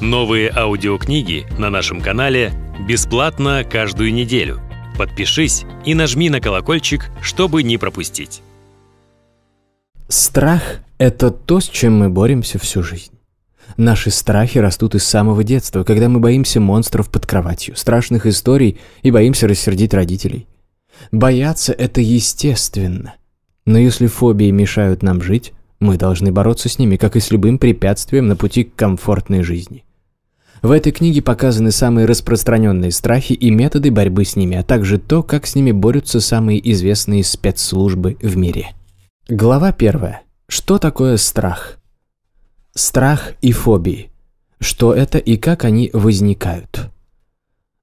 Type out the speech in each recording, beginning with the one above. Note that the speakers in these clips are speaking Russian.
Новые аудиокниги на нашем канале бесплатно каждую неделю. Подпишись и нажми на колокольчик, чтобы не пропустить. Страх – это то, с чем мы боремся всю жизнь. Наши страхи растут из самого детства, когда мы боимся монстров под кроватью, страшных историй и боимся рассердить родителей. Бояться – это естественно. Но если фобии мешают нам жить, мы должны бороться с ними, как и с любым препятствием на пути к комфортной жизни. В этой книге показаны самые распространенные страхи и методы борьбы с ними, а также то, как с ними борются самые известные спецслужбы в мире. Глава 1. Что такое страх? Страх и фобии. Что это и как они возникают?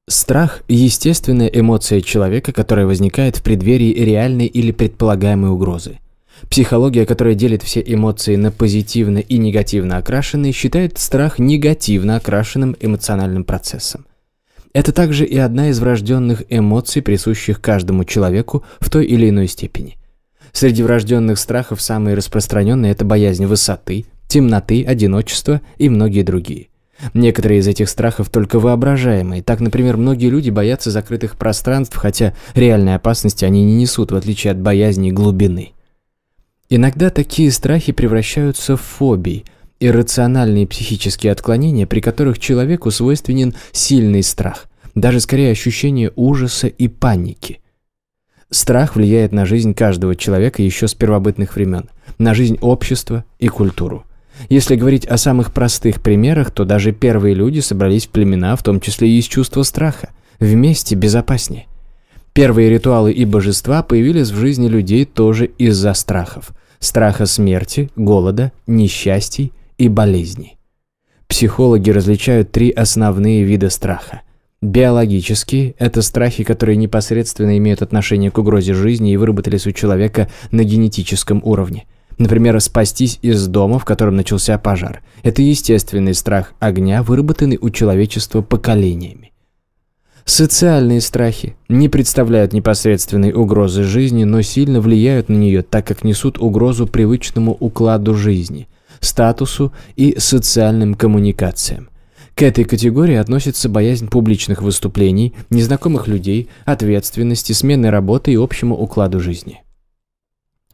Страх – естественная эмоция человека, которая возникает в преддверии реальной или предполагаемой угрозы – Психология, которая делит все эмоции на позитивно и негативно окрашенные, считает страх негативно окрашенным эмоциональным процессом. Это также и одна из врожденных эмоций, присущих каждому человеку в той или иной степени. Среди врожденных страхов самые распространенные – это боязнь высоты, темноты, одиночества и многие другие. Некоторые из этих страхов только воображаемые. Так, например, многие люди боятся закрытых пространств, хотя реальной опасности они не несут, в отличие от боязни глубины. Иногда такие страхи превращаются в фобии, иррациональные психические отклонения, при которых человеку свойственен сильный страх, даже скорее ощущение ужаса и паники. Страх влияет на жизнь каждого человека еще с первобытных времен, на жизнь общества и культуру. Если говорить о самых простых примерах, то даже первые люди собрались в племена, в том числе и из чувства страха. Вместе безопаснее. Первые ритуалы и божества появились в жизни людей тоже из-за страхов. Страха смерти, голода, несчастий и болезней. Психологи различают три основные вида страха. Биологические – это страхи, которые непосредственно имеют отношение к угрозе жизни и выработались у человека на генетическом уровне. Например, спастись из дома, в котором начался пожар. Это естественный страх огня, выработанный у человечества поколениями. Социальные страхи не представляют непосредственной угрозы жизни, но сильно влияют на нее, так как несут угрозу привычному укладу жизни, статусу и социальным коммуникациям. К этой категории относится боязнь публичных выступлений, незнакомых людей, ответственности, смены работы и общему укладу жизни.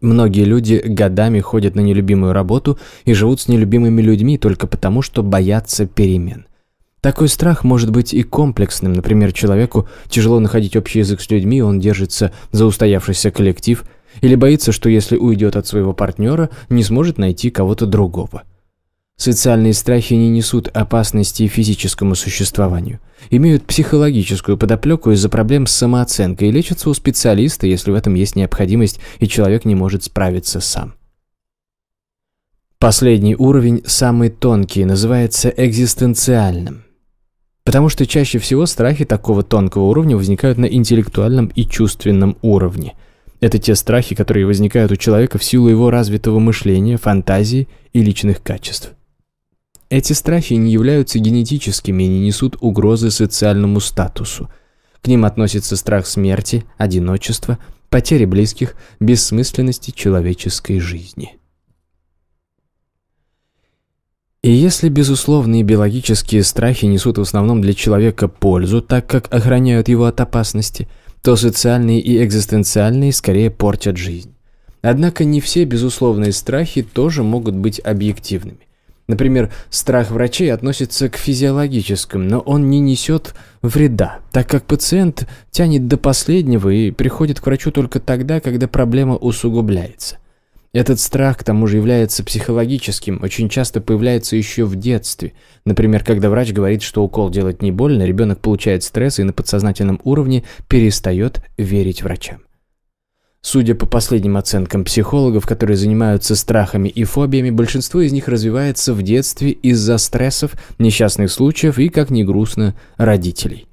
Многие люди годами ходят на нелюбимую работу и живут с нелюбимыми людьми только потому, что боятся перемен. Такой страх может быть и комплексным. Например, человеку тяжело находить общий язык с людьми, он держится за устоявшийся коллектив, или боится, что если уйдет от своего партнера, не сможет найти кого-то другого. Социальные страхи не несут опасности физическому существованию, имеют психологическую подоплеку из-за проблем с самооценкой и лечатся у специалиста, если в этом есть необходимость и человек не может справиться сам. Последний уровень, самый тонкий, называется экзистенциальным. Потому что чаще всего страхи такого тонкого уровня возникают на интеллектуальном и чувственном уровне. Это те страхи, которые возникают у человека в силу его развитого мышления, фантазии и личных качеств. Эти страхи не являются генетическими и не несут угрозы социальному статусу. К ним относятся страх смерти, одиночества, потери близких, бессмысленности человеческой жизни. И если безусловные биологические страхи несут в основном для человека пользу, так как охраняют его от опасности, то социальные и экзистенциальные скорее портят жизнь. Однако не все безусловные страхи тоже могут быть объективными. Например, страх врачей относится к физиологическим, но он не несет вреда, так как пациент тянет до последнего и приходит к врачу только тогда, когда проблема усугубляется. Этот страх, к тому же, является психологическим, очень часто появляется еще в детстве. Например, когда врач говорит, что укол делать не больно, ребенок получает стресс и на подсознательном уровне перестает верить врачам. Судя по последним оценкам психологов, которые занимаются страхами и фобиями, большинство из них развивается в детстве из-за стрессов, несчастных случаев и, как ни грустно, родителей.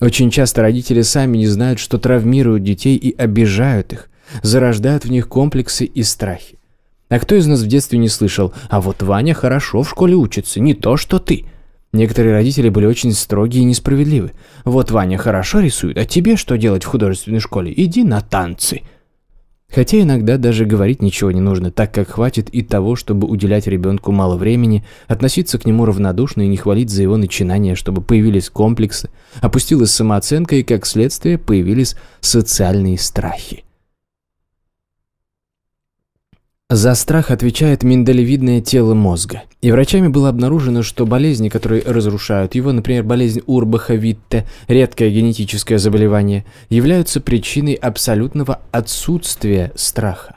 Очень часто родители сами не знают, что травмируют детей и обижают их – зарождают в них комплексы и страхи. А кто из нас в детстве не слышал «А вот Ваня хорошо в школе учится, не то что ты». Некоторые родители были очень строгие и несправедливы. «Вот Ваня хорошо рисует, а тебе что делать в художественной школе? Иди на танцы». Хотя иногда даже говорить ничего не нужно, так как хватит и того, чтобы уделять ребенку мало времени, относиться к нему равнодушно и не хвалить за его начинания, чтобы появились комплексы, опустилась самооценка и, как следствие, появились социальные страхи. За страх отвечает миндалевидное тело мозга. И врачами было обнаружено, что болезни, которые разрушают его, например, болезнь Урбаха-Витте, редкое генетическое заболевание, являются причиной абсолютного отсутствия страха.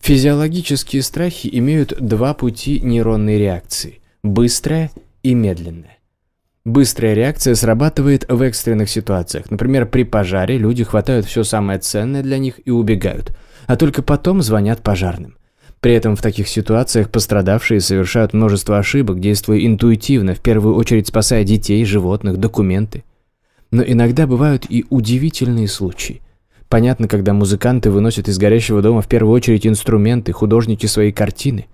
Физиологические страхи имеют два пути нейронной реакции – быстрая и медленная. Быстрая реакция срабатывает в экстренных ситуациях. Например, при пожаре люди хватают все самое ценное для них и убегают – а только потом звонят пожарным. При этом в таких ситуациях пострадавшие совершают множество ошибок, действуя интуитивно, в первую очередь спасая детей, животных, документы. Но иногда бывают и удивительные случаи. Понятно, когда музыканты выносят из горящего дома в первую очередь инструменты, художники свои картины.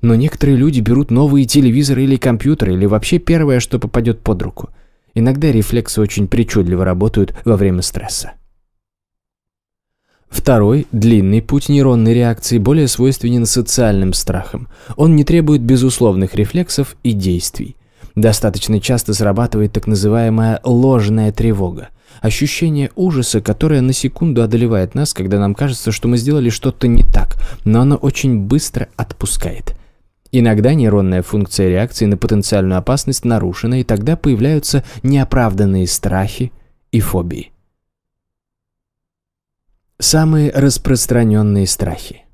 Но некоторые люди берут новые телевизоры или компьютеры, или вообще первое, что попадет под руку. Иногда рефлексы очень причудливо работают во время стресса. Второй, длинный путь нейронной реакции более свойственен социальным страхам. Он не требует безусловных рефлексов и действий. Достаточно часто срабатывает так называемая ложная тревога. Ощущение ужаса, которое на секунду одолевает нас, когда нам кажется, что мы сделали что-то не так, но оно очень быстро отпускает. Иногда нейронная функция реакции на потенциальную опасность нарушена, и тогда появляются неоправданные страхи и фобии. Самые распространенные страхи.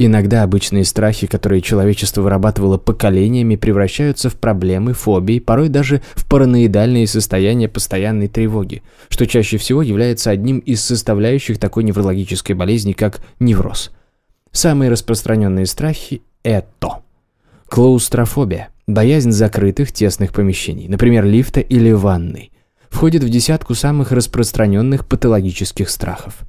Иногда обычные страхи, которые человечество вырабатывало поколениями, превращаются в проблемы, фобии, порой даже в параноидальные состояния постоянной тревоги, что чаще всего является одним из составляющих такой неврологической болезни, как невроз. Самые распространенные страхи – это клаустрофобия, боязнь закрытых тесных помещений, например, лифта или ванной, входит в десятку самых распространенных патологических страхов –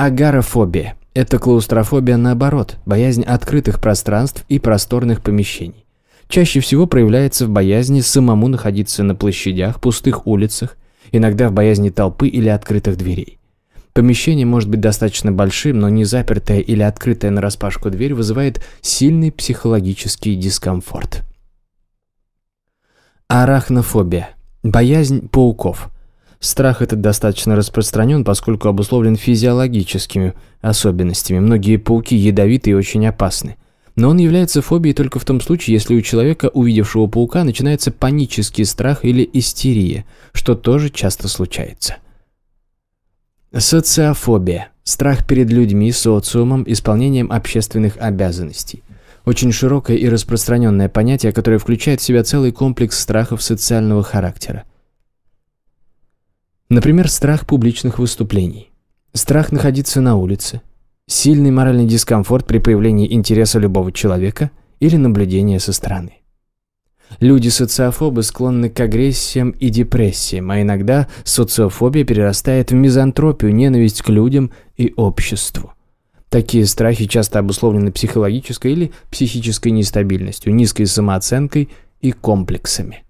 Агарофобия – это клаустрофобия наоборот, боязнь открытых пространств и просторных помещений. Чаще всего проявляется в боязни самому находиться на площадях, пустых улицах, иногда в боязни толпы или открытых дверей. Помещение может быть достаточно большим, но не запертая или открытая нараспашку дверь вызывает сильный психологический дискомфорт. Арахнофобия – боязнь пауков – Страх этот достаточно распространен, поскольку обусловлен физиологическими особенностями. Многие пауки ядовиты и очень опасны. Но он является фобией только в том случае, если у человека, увидевшего паука, начинается панический страх или истерия, что тоже часто случается. Социофобия – страх перед людьми, социумом, исполнением общественных обязанностей. Очень широкое и распространенное понятие, которое включает в себя целый комплекс страхов социального характера – Например, страх публичных выступлений, страх находиться на улице, сильный моральный дискомфорт при появлении интереса любого человека или наблюдения со стороны. Люди-социофобы склонны к агрессиям и депрессиям, а иногда социофобия перерастает в мизантропию, ненависть к людям и обществу. Такие страхи часто обусловлены психологической или психической нестабильностью, низкой самооценкой и комплексами.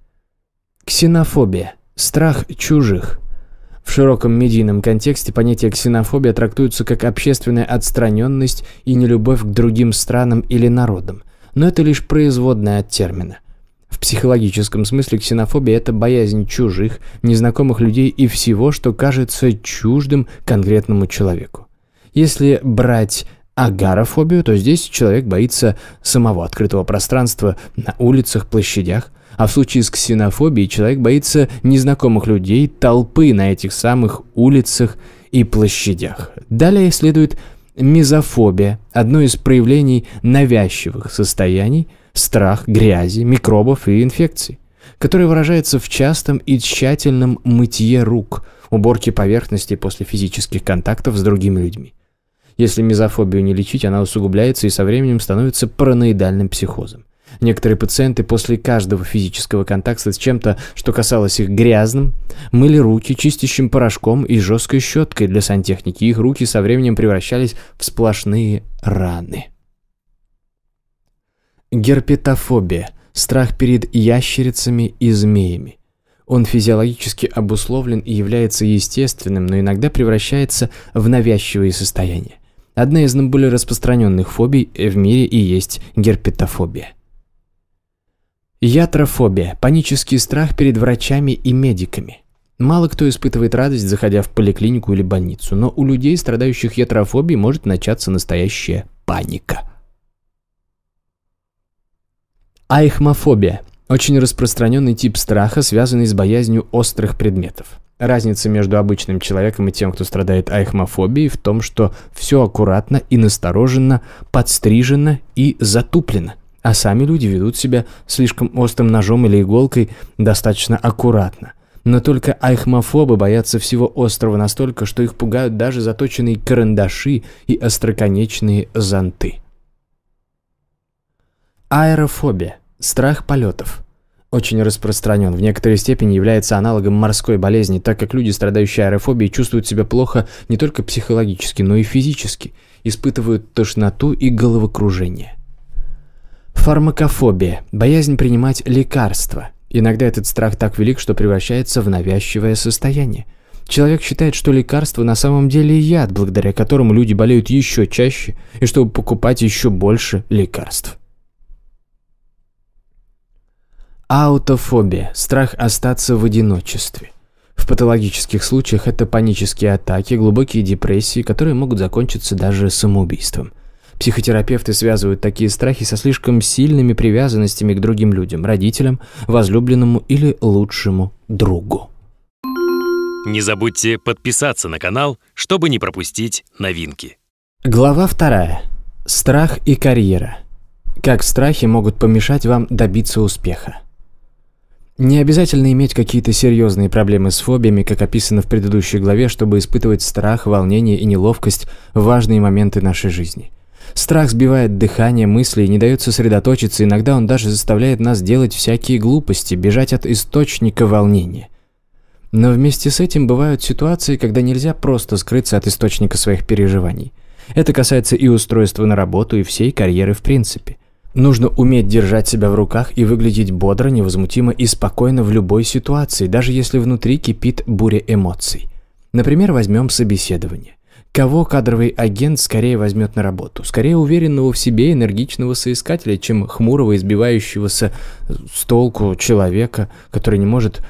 Ксенофобия – страх чужих – в широком медийном контексте понятие «ксенофобия» трактуется как общественная отстраненность и нелюбовь к другим странам или народам, но это лишь производное от термина. В психологическом смысле ксенофобия – это боязнь чужих, незнакомых людей и всего, что кажется чуждым конкретному человеку. Если брать агарофобию, то здесь человек боится самого открытого пространства на улицах, площадях, а в случае с ксенофобией человек боится незнакомых людей, толпы на этих самых улицах и площадях. Далее следует мизофобия, одно из проявлений навязчивых состояний, страх, грязи, микробов и инфекций, который выражается в частом и тщательном мытье рук, уборке поверхности после физических контактов с другими людьми. Если мизофобию не лечить, она усугубляется и со временем становится параноидальным психозом. Некоторые пациенты после каждого физического контакта с чем-то, что касалось их грязным, мыли руки чистящим порошком и жесткой щеткой для сантехники. Их руки со временем превращались в сплошные раны. Герпетофобия – страх перед ящерицами и змеями. Он физиологически обусловлен и является естественным, но иногда превращается в навязчивые состояния. Одна из наиболее распространенных фобий в мире и есть герпетофобия. Ятрофобия – панический страх перед врачами и медиками. Мало кто испытывает радость, заходя в поликлинику или больницу, но у людей, страдающих ятрофобией, может начаться настоящая паника. Айхмофобия – очень распространенный тип страха, связанный с боязнью острых предметов. Разница между обычным человеком и тем, кто страдает айхмофобией, в том, что все аккуратно и настороженно, подстрижено и затуплено. А сами люди ведут себя слишком острым ножом или иголкой достаточно аккуратно. Но только айхмофобы боятся всего острого настолько, что их пугают даже заточенные карандаши и остроконечные зонты. Аэрофобия – страх полетов – очень распространен, в некоторой степени является аналогом морской болезни, так как люди, страдающие аэрофобией, чувствуют себя плохо не только психологически, но и физически, испытывают тошноту и головокружение. Фармакофобия – боязнь принимать лекарства. Иногда этот страх так велик, что превращается в навязчивое состояние. Человек считает, что лекарство на самом деле яд, благодаря которому люди болеют еще чаще, и чтобы покупать еще больше лекарств. Аутофобия – страх остаться в одиночестве. В патологических случаях это панические атаки, глубокие депрессии, которые могут закончиться даже самоубийством. Психотерапевты связывают такие страхи со слишком сильными привязанностями к другим людям, родителям, возлюбленному или лучшему другу. Не забудьте подписаться на канал, чтобы не пропустить новинки. Глава вторая. Страх и карьера. Как страхи могут помешать вам добиться успеха. Не обязательно иметь какие-то серьезные проблемы с фобиями, как описано в предыдущей главе, чтобы испытывать страх, волнение и неловкость в важные моменты нашей жизни. Страх сбивает дыхание, мысли и не дает сосредоточиться, иногда он даже заставляет нас делать всякие глупости, бежать от источника волнения. Но вместе с этим бывают ситуации, когда нельзя просто скрыться от источника своих переживаний. Это касается и устройства на работу, и всей карьеры в принципе. Нужно уметь держать себя в руках и выглядеть бодро, невозмутимо и спокойно в любой ситуации, даже если внутри кипит буря эмоций. Например, возьмем собеседование. Кого кадровый агент скорее возьмет на работу? Скорее уверенного в себе энергичного соискателя, чем хмурого, избивающегося с толку человека, который не может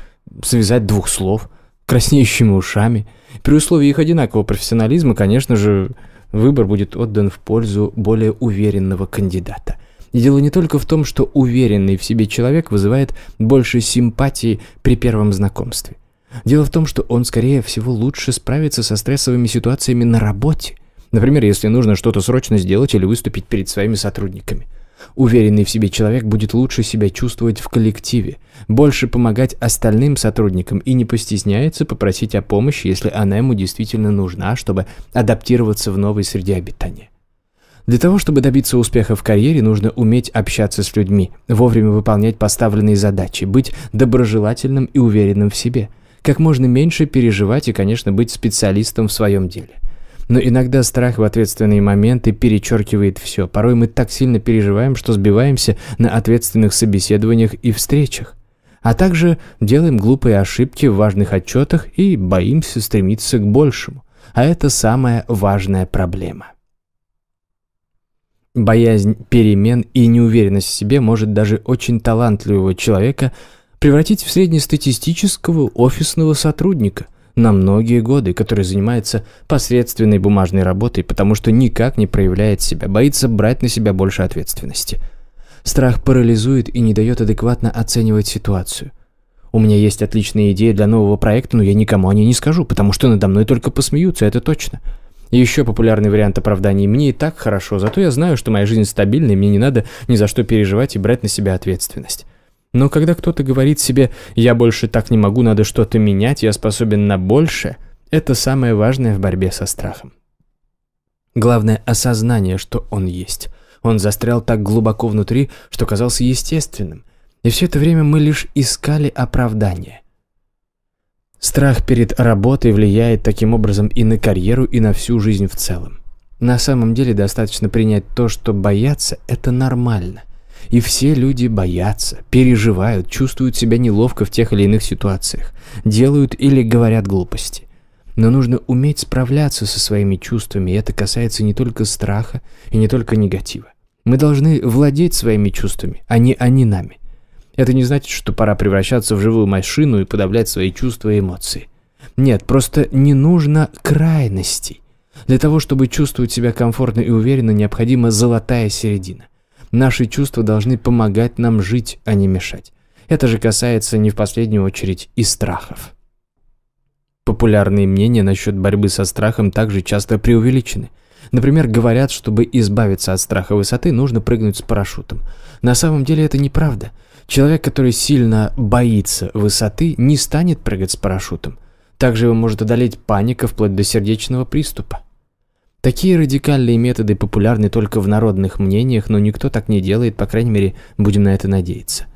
связать двух слов, краснеющими ушами. При условии их одинакового профессионализма, конечно же, выбор будет отдан в пользу более уверенного кандидата – и дело не только в том, что уверенный в себе человек вызывает больше симпатии при первом знакомстве. Дело в том, что он, скорее всего, лучше справится со стрессовыми ситуациями на работе. Например, если нужно что-то срочно сделать или выступить перед своими сотрудниками. Уверенный в себе человек будет лучше себя чувствовать в коллективе, больше помогать остальным сотрудникам и не постесняется попросить о помощи, если она ему действительно нужна, чтобы адаптироваться в новой среде обитания. Для того, чтобы добиться успеха в карьере, нужно уметь общаться с людьми, вовремя выполнять поставленные задачи, быть доброжелательным и уверенным в себе, как можно меньше переживать и, конечно, быть специалистом в своем деле. Но иногда страх в ответственные моменты перечеркивает все. Порой мы так сильно переживаем, что сбиваемся на ответственных собеседованиях и встречах. А также делаем глупые ошибки в важных отчетах и боимся стремиться к большему. А это самая важная проблема. Боязнь перемен и неуверенность в себе может даже очень талантливого человека превратить в среднестатистического офисного сотрудника на многие годы, который занимается посредственной бумажной работой, потому что никак не проявляет себя, боится брать на себя больше ответственности. Страх парализует и не дает адекватно оценивать ситуацию. У меня есть отличные идеи для нового проекта, но я никому о ней не скажу, потому что надо мной только посмеются, это точно еще популярный вариант оправданий «мне и так хорошо, зато я знаю, что моя жизнь стабильна, и мне не надо ни за что переживать и брать на себя ответственность». Но когда кто-то говорит себе «я больше так не могу, надо что-то менять, я способен на больше», это самое важное в борьбе со страхом. Главное – осознание, что он есть. Он застрял так глубоко внутри, что казался естественным. И все это время мы лишь искали оправдание – Страх перед работой влияет таким образом и на карьеру, и на всю жизнь в целом. На самом деле достаточно принять то, что бояться – это нормально. И все люди боятся, переживают, чувствуют себя неловко в тех или иных ситуациях, делают или говорят глупости. Но нужно уметь справляться со своими чувствами, и это касается не только страха и не только негатива. Мы должны владеть своими чувствами, а не они нами – это не значит, что пора превращаться в живую машину и подавлять свои чувства и эмоции. Нет, просто не нужно крайностей. Для того, чтобы чувствовать себя комфортно и уверенно, необходима золотая середина. Наши чувства должны помогать нам жить, а не мешать. Это же касается не в последнюю очередь и страхов. Популярные мнения насчет борьбы со страхом также часто преувеличены. Например, говорят, чтобы избавиться от страха высоты, нужно прыгнуть с парашютом. На самом деле это неправда – Человек, который сильно боится высоты, не станет прыгать с парашютом. Также его может одолеть паника вплоть до сердечного приступа. Такие радикальные методы популярны только в народных мнениях, но никто так не делает, по крайней мере, будем на это надеяться.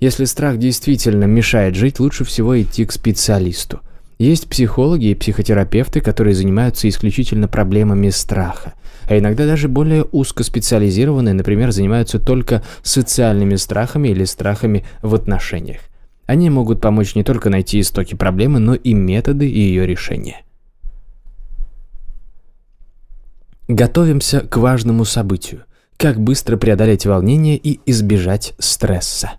Если страх действительно мешает жить, лучше всего идти к специалисту – есть психологи и психотерапевты, которые занимаются исключительно проблемами страха, а иногда даже более узкоспециализированные, например, занимаются только социальными страхами или страхами в отношениях. Они могут помочь не только найти истоки проблемы, но и методы ее решения. Готовимся к важному событию. Как быстро преодолеть волнение и избежать стресса.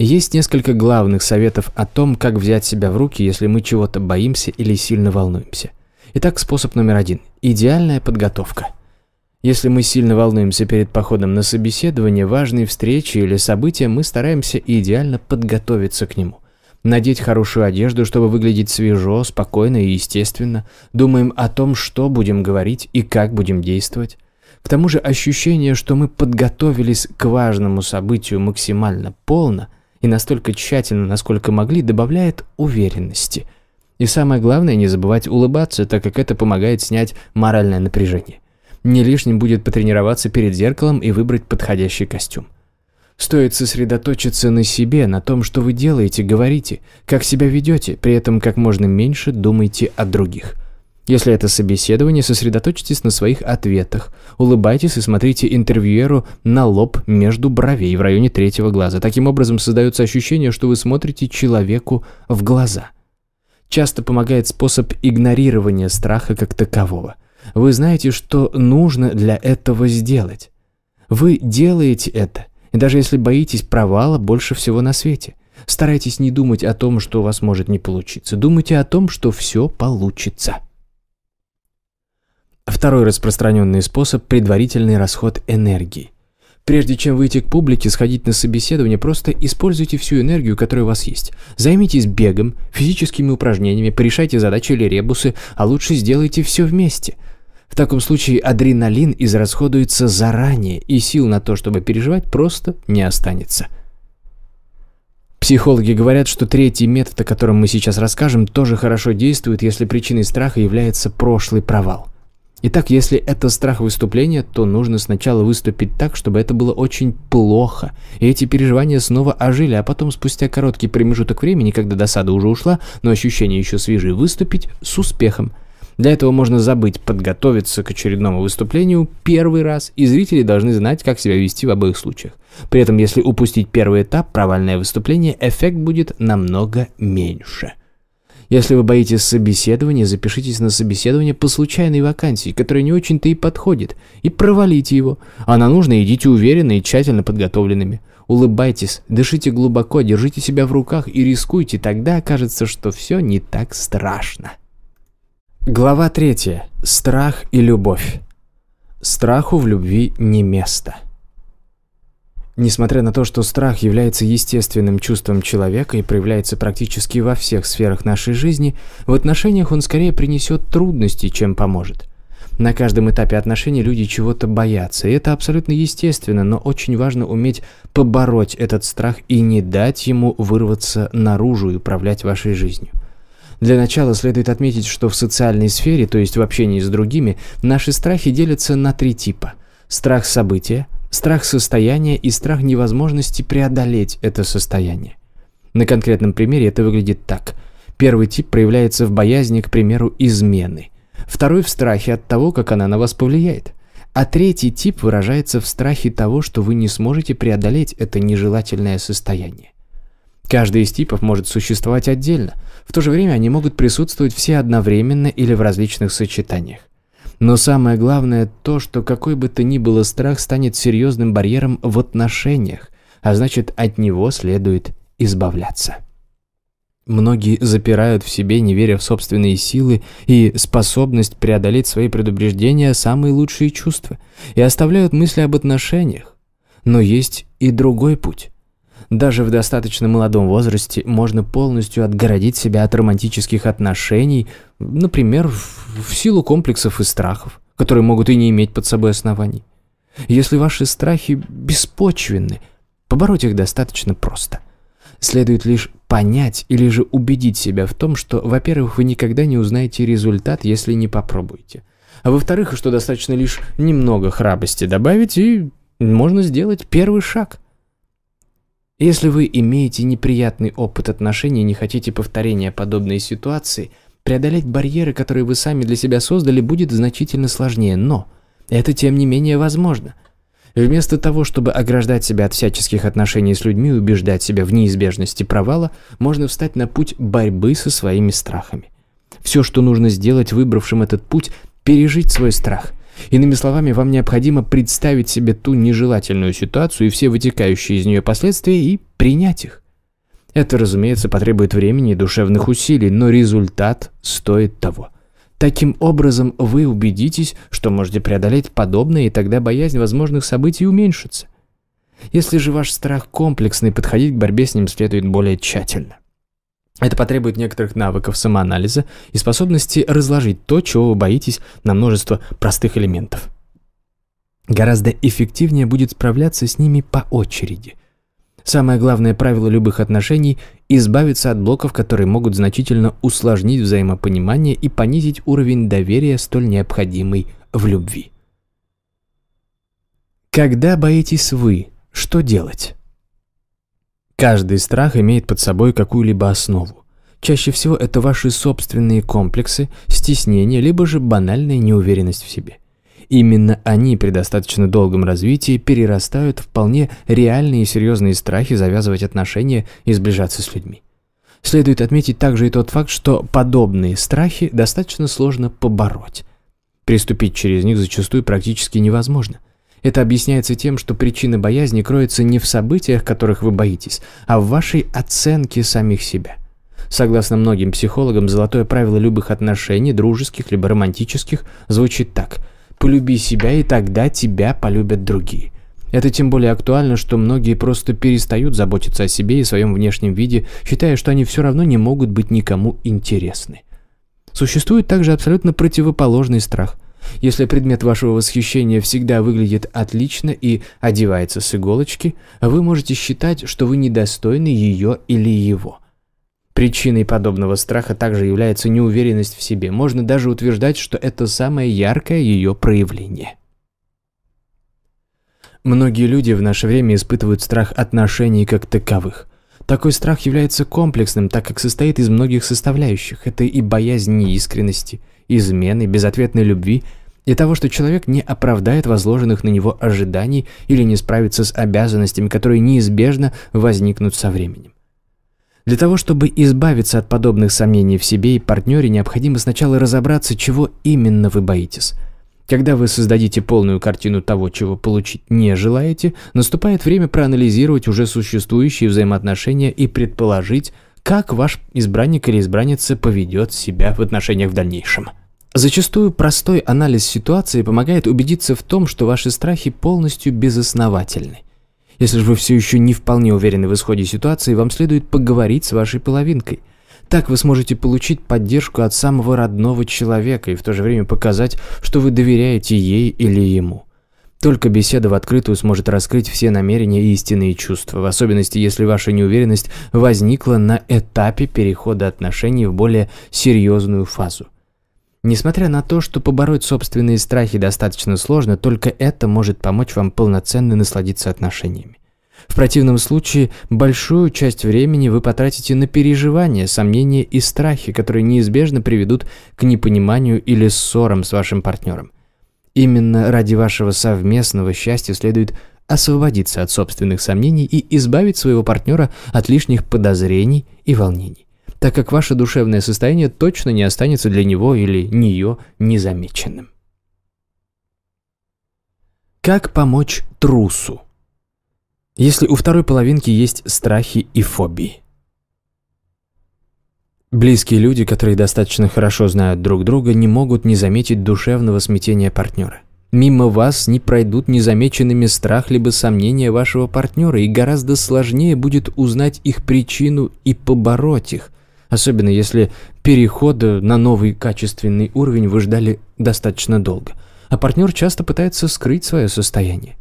Есть несколько главных советов о том, как взять себя в руки, если мы чего-то боимся или сильно волнуемся. Итак, способ номер один – идеальная подготовка. Если мы сильно волнуемся перед походом на собеседование, важные встречи или события, мы стараемся идеально подготовиться к нему – надеть хорошую одежду, чтобы выглядеть свежо, спокойно и естественно, думаем о том, что будем говорить и как будем действовать. К тому же ощущение, что мы подготовились к важному событию максимально полно, и настолько тщательно, насколько могли, добавляет уверенности. И самое главное, не забывать улыбаться, так как это помогает снять моральное напряжение. Не лишним будет потренироваться перед зеркалом и выбрать подходящий костюм. Стоит сосредоточиться на себе, на том, что вы делаете, говорите, как себя ведете, при этом как можно меньше думайте о других – если это собеседование, сосредоточьтесь на своих ответах, улыбайтесь и смотрите интервьюеру на лоб между бровей в районе третьего глаза. Таким образом создается ощущение, что вы смотрите человеку в глаза. Часто помогает способ игнорирования страха как такового. Вы знаете, что нужно для этого сделать. Вы делаете это, и даже если боитесь провала больше всего на свете. Старайтесь не думать о том, что у вас может не получиться. Думайте о том, что все получится. Второй распространенный способ – предварительный расход энергии. Прежде чем выйти к публике, сходить на собеседование, просто используйте всю энергию, которая у вас есть. Займитесь бегом, физическими упражнениями, порешайте задачи или ребусы, а лучше сделайте все вместе. В таком случае адреналин израсходуется заранее, и сил на то, чтобы переживать, просто не останется. Психологи говорят, что третий метод, о котором мы сейчас расскажем, тоже хорошо действует, если причиной страха является прошлый провал – Итак, если это страх выступления, то нужно сначала выступить так, чтобы это было очень плохо, и эти переживания снова ожили, а потом спустя короткий промежуток времени, когда досада уже ушла, но ощущение еще свежее, выступить с успехом. Для этого можно забыть подготовиться к очередному выступлению первый раз, и зрители должны знать, как себя вести в обоих случаях. При этом, если упустить первый этап, провальное выступление, эффект будет намного меньше. Если вы боитесь собеседования, запишитесь на собеседование по случайной вакансии, которая не очень-то и подходит, и провалите его. А на нужно идите уверенно и тщательно подготовленными. Улыбайтесь, дышите глубоко, держите себя в руках и рискуйте, тогда окажется, что все не так страшно. Глава 3. Страх и любовь. Страху в любви не место. Несмотря на то, что страх является естественным чувством человека и проявляется практически во всех сферах нашей жизни, в отношениях он скорее принесет трудности, чем поможет. На каждом этапе отношений люди чего-то боятся, и это абсолютно естественно, но очень важно уметь побороть этот страх и не дать ему вырваться наружу и управлять вашей жизнью. Для начала следует отметить, что в социальной сфере, то есть в общении с другими, наши страхи делятся на три типа. Страх события – Страх состояния и страх невозможности преодолеть это состояние. На конкретном примере это выглядит так. Первый тип проявляется в боязни, к примеру, измены. Второй в страхе от того, как она на вас повлияет. А третий тип выражается в страхе того, что вы не сможете преодолеть это нежелательное состояние. Каждый из типов может существовать отдельно, в то же время они могут присутствовать все одновременно или в различных сочетаниях. Но самое главное то, что какой бы то ни было страх станет серьезным барьером в отношениях, а значит от него следует избавляться. Многие запирают в себе, не веря в собственные силы и способность преодолеть свои предубеждения, самые лучшие чувства, и оставляют мысли об отношениях. Но есть и другой путь. Даже в достаточно молодом возрасте можно полностью отгородить себя от романтических отношений, например, в силу комплексов и страхов, которые могут и не иметь под собой оснований. Если ваши страхи беспочвенны, побороть их достаточно просто. Следует лишь понять или же убедить себя в том, что, во-первых, вы никогда не узнаете результат, если не попробуете. А во-вторых, что достаточно лишь немного храбрости добавить, и можно сделать первый шаг – если вы имеете неприятный опыт отношений и не хотите повторения подобной ситуации, преодолеть барьеры, которые вы сами для себя создали, будет значительно сложнее, но это тем не менее возможно. Вместо того, чтобы ограждать себя от всяческих отношений с людьми и убеждать себя в неизбежности провала, можно встать на путь борьбы со своими страхами. Все, что нужно сделать выбравшим этот путь, пережить свой страх, Иными словами, вам необходимо представить себе ту нежелательную ситуацию и все вытекающие из нее последствия и принять их. Это, разумеется, потребует времени и душевных усилий, но результат стоит того. Таким образом, вы убедитесь, что можете преодолеть подобное, и тогда боязнь возможных событий уменьшится. Если же ваш страх комплексный, подходить к борьбе с ним следует более тщательно. Это потребует некоторых навыков самоанализа и способности разложить то, чего вы боитесь, на множество простых элементов. Гораздо эффективнее будет справляться с ними по очереди. Самое главное правило любых отношений – избавиться от блоков, которые могут значительно усложнить взаимопонимание и понизить уровень доверия, столь необходимый в любви. Когда боитесь вы, что делать? Каждый страх имеет под собой какую-либо основу. Чаще всего это ваши собственные комплексы, стеснения, либо же банальная неуверенность в себе. Именно они при достаточно долгом развитии перерастают в вполне реальные и серьезные страхи завязывать отношения и сближаться с людьми. Следует отметить также и тот факт, что подобные страхи достаточно сложно побороть. Приступить через них зачастую практически невозможно. Это объясняется тем, что причина боязни кроется не в событиях, которых вы боитесь, а в вашей оценке самих себя. Согласно многим психологам, золотое правило любых отношений, дружеских либо романтических, звучит так «Полюби себя, и тогда тебя полюбят другие». Это тем более актуально, что многие просто перестают заботиться о себе и своем внешнем виде, считая, что они все равно не могут быть никому интересны. Существует также абсолютно противоположный страх – если предмет вашего восхищения всегда выглядит отлично и одевается с иголочки, вы можете считать, что вы недостойны ее или его. Причиной подобного страха также является неуверенность в себе. Можно даже утверждать, что это самое яркое ее проявление. Многие люди в наше время испытывают страх отношений как таковых. Такой страх является комплексным, так как состоит из многих составляющих. Это и боязнь неискренности – измены, безответной любви и того, что человек не оправдает возложенных на него ожиданий или не справится с обязанностями, которые неизбежно возникнут со временем. Для того, чтобы избавиться от подобных сомнений в себе и партнере, необходимо сначала разобраться, чего именно вы боитесь. Когда вы создадите полную картину того, чего получить не желаете, наступает время проанализировать уже существующие взаимоотношения и предположить, как ваш избранник или избранница поведет себя в отношениях в дальнейшем. Зачастую простой анализ ситуации помогает убедиться в том, что ваши страхи полностью безосновательны. Если же вы все еще не вполне уверены в исходе ситуации, вам следует поговорить с вашей половинкой. Так вы сможете получить поддержку от самого родного человека и в то же время показать, что вы доверяете ей или ему. Только беседа в открытую сможет раскрыть все намерения и истинные чувства, в особенности, если ваша неуверенность возникла на этапе перехода отношений в более серьезную фазу – Несмотря на то, что побороть собственные страхи достаточно сложно, только это может помочь вам полноценно насладиться отношениями. В противном случае, большую часть времени вы потратите на переживания, сомнения и страхи, которые неизбежно приведут к непониманию или ссорам с вашим партнером. Именно ради вашего совместного счастья следует освободиться от собственных сомнений и избавить своего партнера от лишних подозрений и волнений так как ваше душевное состояние точно не останется для него или нее незамеченным. Как помочь трусу? Если у второй половинки есть страхи и фобии. Близкие люди, которые достаточно хорошо знают друг друга, не могут не заметить душевного смятения партнера. Мимо вас не пройдут незамеченными страх либо сомнения вашего партнера, и гораздо сложнее будет узнать их причину и побороть их, особенно если переход на новый качественный уровень вы ждали достаточно долго, а партнер часто пытается скрыть свое состояние.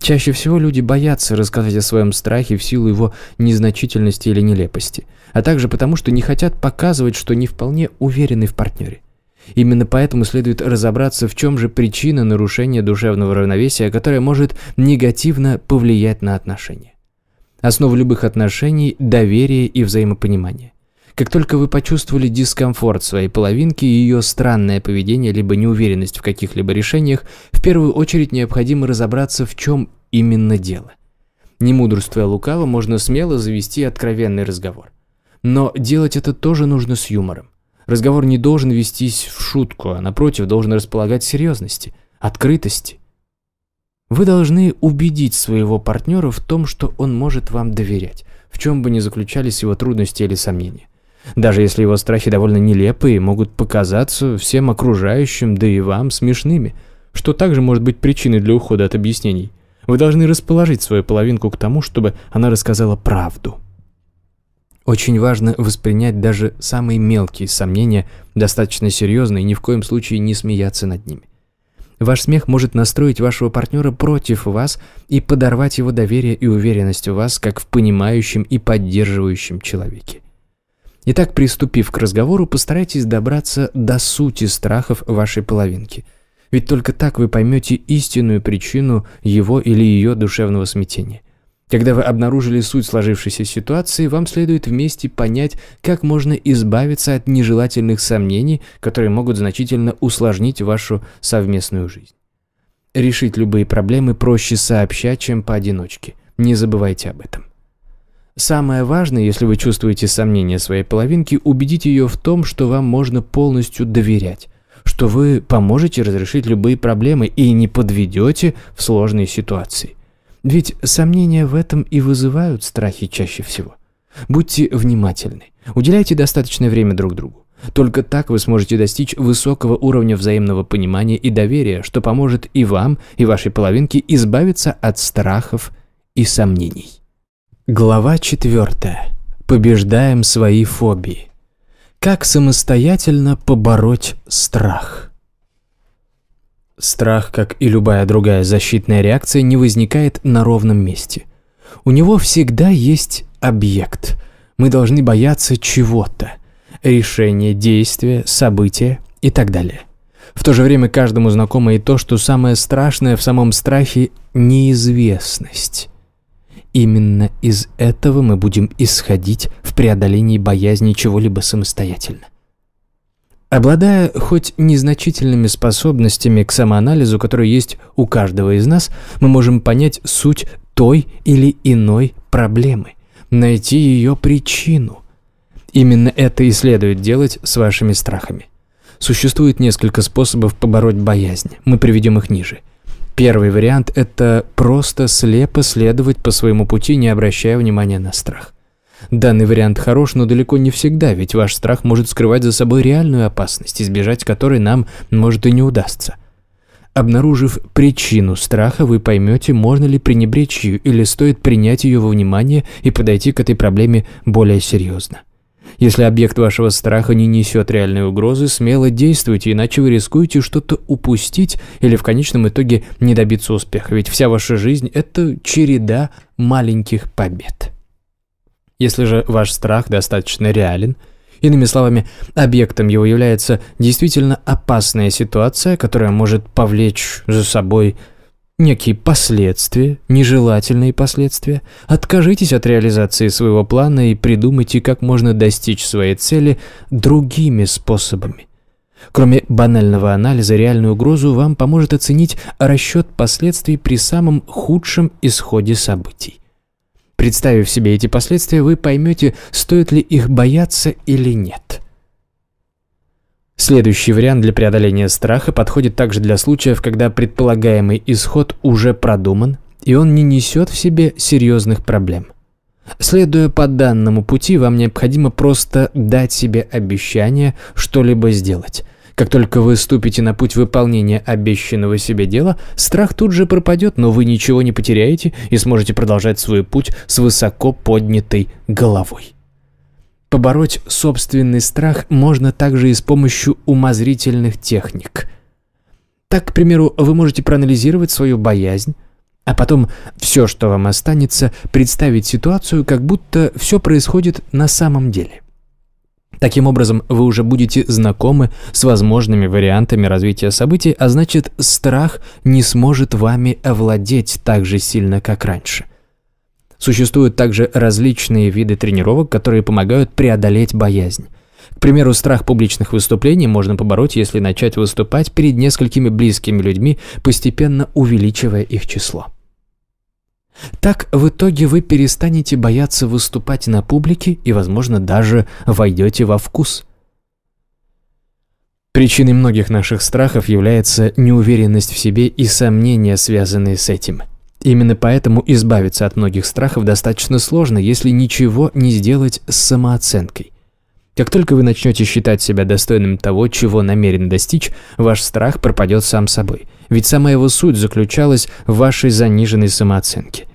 Чаще всего люди боятся рассказать о своем страхе в силу его незначительности или нелепости, а также потому, что не хотят показывать, что не вполне уверены в партнере. Именно поэтому следует разобраться, в чем же причина нарушения душевного равновесия, которая может негативно повлиять на отношения. Основа любых отношений – доверие и взаимопонимание. Как только вы почувствовали дискомфорт своей половинки и ее странное поведение, либо неуверенность в каких-либо решениях, в первую очередь необходимо разобраться, в чем именно дело. Не мудрствуя лукаво, можно смело завести откровенный разговор. Но делать это тоже нужно с юмором. Разговор не должен вестись в шутку, а напротив, должен располагать серьезности, открытости. Вы должны убедить своего партнера в том, что он может вам доверять, в чем бы ни заключались его трудности или сомнения. Даже если его страхи довольно нелепые, могут показаться всем окружающим, да и вам, смешными, что также может быть причиной для ухода от объяснений. Вы должны расположить свою половинку к тому, чтобы она рассказала правду. Очень важно воспринять даже самые мелкие сомнения, достаточно серьезно и ни в коем случае не смеяться над ними. Ваш смех может настроить вашего партнера против вас и подорвать его доверие и уверенность в вас, как в понимающем и поддерживающем человеке. Итак, приступив к разговору, постарайтесь добраться до сути страхов вашей половинки. Ведь только так вы поймете истинную причину его или ее душевного смятения. Когда вы обнаружили суть сложившейся ситуации, вам следует вместе понять, как можно избавиться от нежелательных сомнений, которые могут значительно усложнить вашу совместную жизнь. Решить любые проблемы проще сообща, чем поодиночке. Не забывайте об этом. Самое важное, если вы чувствуете сомнения своей половинки, убедите ее в том, что вам можно полностью доверять, что вы поможете разрешить любые проблемы и не подведете в сложной ситуации. Ведь сомнения в этом и вызывают страхи чаще всего. Будьте внимательны, уделяйте достаточное время друг другу. Только так вы сможете достичь высокого уровня взаимного понимания и доверия, что поможет и вам, и вашей половинке избавиться от страхов и сомнений. Глава 4. Побеждаем свои фобии. Как самостоятельно побороть страх? Страх, как и любая другая защитная реакция, не возникает на ровном месте. У него всегда есть объект. Мы должны бояться чего-то. Решение, действие, событие и так далее. В то же время каждому знакомо и то, что самое страшное в самом страхе – неизвестность. Именно из этого мы будем исходить в преодолении боязни чего-либо самостоятельно. Обладая хоть незначительными способностями к самоанализу, которые есть у каждого из нас, мы можем понять суть той или иной проблемы, найти ее причину. Именно это и следует делать с вашими страхами. Существует несколько способов побороть боязнь, мы приведем их ниже – Первый вариант – это просто слепо следовать по своему пути, не обращая внимания на страх. Данный вариант хорош, но далеко не всегда, ведь ваш страх может скрывать за собой реальную опасность, избежать которой нам, может, и не удастся. Обнаружив причину страха, вы поймете, можно ли пренебречь ее или стоит принять ее во внимание и подойти к этой проблеме более серьезно. Если объект вашего страха не несет реальной угрозы, смело действуйте, иначе вы рискуете что-то упустить или в конечном итоге не добиться успеха, ведь вся ваша жизнь – это череда маленьких побед. Если же ваш страх достаточно реален – Иными словами, объектом его является действительно опасная ситуация, которая может повлечь за собой некие последствия, нежелательные последствия, откажитесь от реализации своего плана и придумайте, как можно достичь своей цели другими способами. Кроме банального анализа, реальную угрозу вам поможет оценить расчет последствий при самом худшем исходе событий. Представив себе эти последствия, вы поймете, стоит ли их бояться или нет. Следующий вариант для преодоления страха подходит также для случаев, когда предполагаемый исход уже продуман, и он не несет в себе серьезных проблем. Следуя по данному пути, вам необходимо просто дать себе обещание что-либо сделать. Как только вы ступите на путь выполнения обещанного себе дела, страх тут же пропадет, но вы ничего не потеряете и сможете продолжать свой путь с высоко поднятой головой. Побороть собственный страх можно также и с помощью умозрительных техник. Так, к примеру, вы можете проанализировать свою боязнь, а потом все, что вам останется, представить ситуацию, как будто все происходит на самом деле. Таким образом, вы уже будете знакомы с возможными вариантами развития событий, а значит, страх не сможет вами овладеть так же сильно, как раньше – Существуют также различные виды тренировок, которые помогают преодолеть боязнь. К примеру, страх публичных выступлений можно побороть, если начать выступать перед несколькими близкими людьми, постепенно увеличивая их число. Так в итоге вы перестанете бояться выступать на публике и, возможно, даже войдете во вкус. Причиной многих наших страхов является неуверенность в себе и сомнения, связанные с этим. Именно поэтому избавиться от многих страхов достаточно сложно, если ничего не сделать с самооценкой. Как только вы начнете считать себя достойным того, чего намерен достичь, ваш страх пропадет сам собой. Ведь сама его суть заключалась в вашей заниженной самооценке.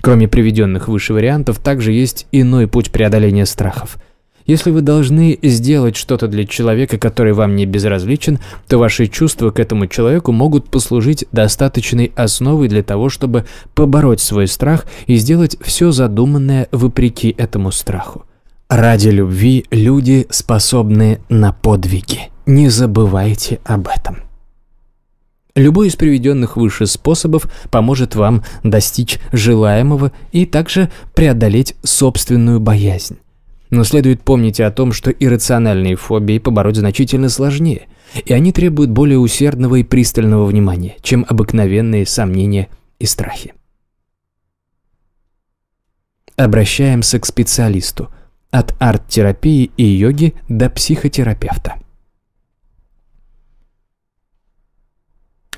Кроме приведенных выше вариантов, также есть иной путь преодоления страхов – если вы должны сделать что-то для человека, который вам не безразличен, то ваши чувства к этому человеку могут послужить достаточной основой для того, чтобы побороть свой страх и сделать все задуманное вопреки этому страху. Ради любви люди способны на подвиги. Не забывайте об этом. Любой из приведенных выше способов поможет вам достичь желаемого и также преодолеть собственную боязнь. Но следует помнить о том, что иррациональные фобии побороть значительно сложнее, и они требуют более усердного и пристального внимания, чем обыкновенные сомнения и страхи. Обращаемся к специалисту – от арт-терапии и йоги до психотерапевта.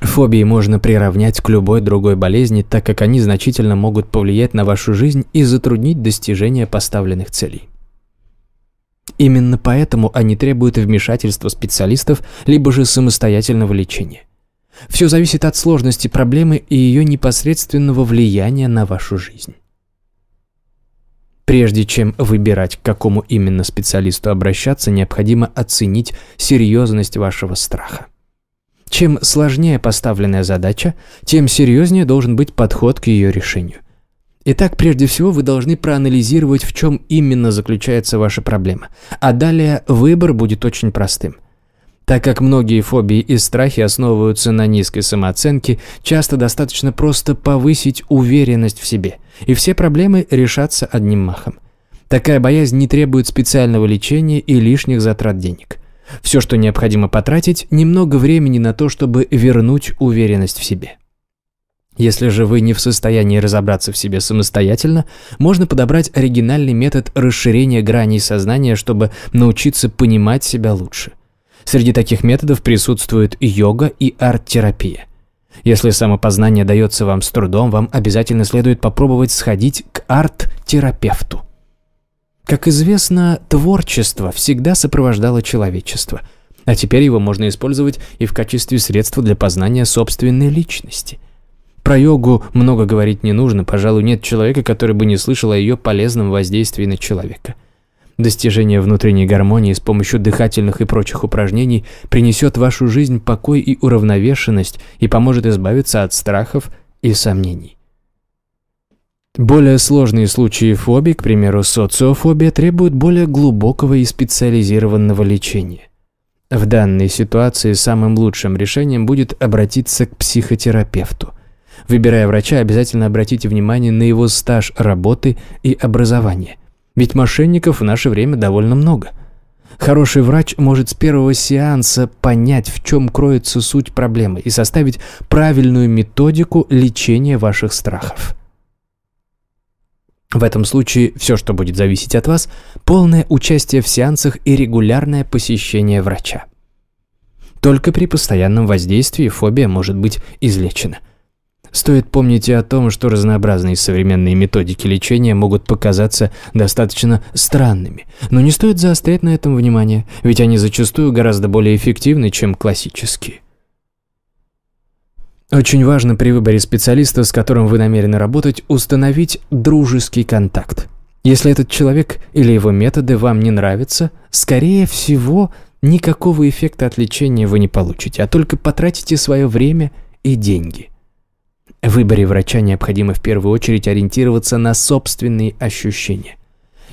Фобии можно приравнять к любой другой болезни, так как они значительно могут повлиять на вашу жизнь и затруднить достижение поставленных целей. Именно поэтому они требуют вмешательства специалистов, либо же самостоятельного лечения. Все зависит от сложности проблемы и ее непосредственного влияния на вашу жизнь. Прежде чем выбирать, к какому именно специалисту обращаться, необходимо оценить серьезность вашего страха. Чем сложнее поставленная задача, тем серьезнее должен быть подход к ее решению – Итак, прежде всего вы должны проанализировать, в чем именно заключается ваша проблема. А далее выбор будет очень простым. Так как многие фобии и страхи основываются на низкой самооценке, часто достаточно просто повысить уверенность в себе, и все проблемы решатся одним махом. Такая боязнь не требует специального лечения и лишних затрат денег. Все, что необходимо потратить, немного времени на то, чтобы вернуть уверенность в себе. Если же вы не в состоянии разобраться в себе самостоятельно, можно подобрать оригинальный метод расширения граней сознания, чтобы научиться понимать себя лучше. Среди таких методов присутствуют йога и арт-терапия. Если самопознание дается вам с трудом, вам обязательно следует попробовать сходить к арт-терапевту. Как известно, творчество всегда сопровождало человечество, а теперь его можно использовать и в качестве средства для познания собственной личности – про йогу много говорить не нужно, пожалуй, нет человека, который бы не слышал о ее полезном воздействии на человека. Достижение внутренней гармонии с помощью дыхательных и прочих упражнений принесет в вашу жизнь покой и уравновешенность и поможет избавиться от страхов и сомнений. Более сложные случаи фобий, к примеру, социофобия, требуют более глубокого и специализированного лечения. В данной ситуации самым лучшим решением будет обратиться к психотерапевту – Выбирая врача, обязательно обратите внимание на его стаж работы и образование. Ведь мошенников в наше время довольно много. Хороший врач может с первого сеанса понять, в чем кроется суть проблемы и составить правильную методику лечения ваших страхов. В этом случае все, что будет зависеть от вас, полное участие в сеансах и регулярное посещение врача. Только при постоянном воздействии фобия может быть излечена – Стоит помнить и о том, что разнообразные современные методики лечения могут показаться достаточно странными. Но не стоит заострять на этом внимание, ведь они зачастую гораздо более эффективны, чем классические. Очень важно при выборе специалиста, с которым вы намерены работать, установить дружеский контакт. Если этот человек или его методы вам не нравятся, скорее всего, никакого эффекта от лечения вы не получите, а только потратите свое время и деньги. В выборе врача необходимо в первую очередь ориентироваться на собственные ощущения.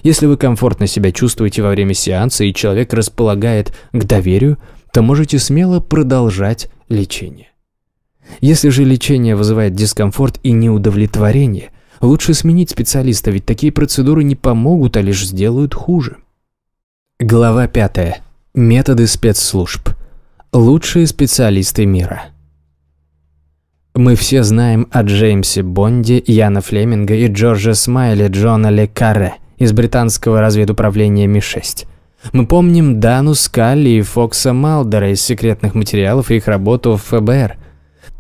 Если вы комфортно себя чувствуете во время сеанса и человек располагает к доверию, то можете смело продолжать лечение. Если же лечение вызывает дискомфорт и неудовлетворение, лучше сменить специалиста, ведь такие процедуры не помогут, а лишь сделают хуже. Глава 5. Методы спецслужб. Лучшие специалисты мира. Мы все знаем о Джеймсе Бонде, Яна Флеминга и Джорджа Смайле, Джона Ле Карре из британского разведуправления Ми-6. Мы помним Дану Скалли и Фокса Малдера из секретных материалов и их работу в ФБР.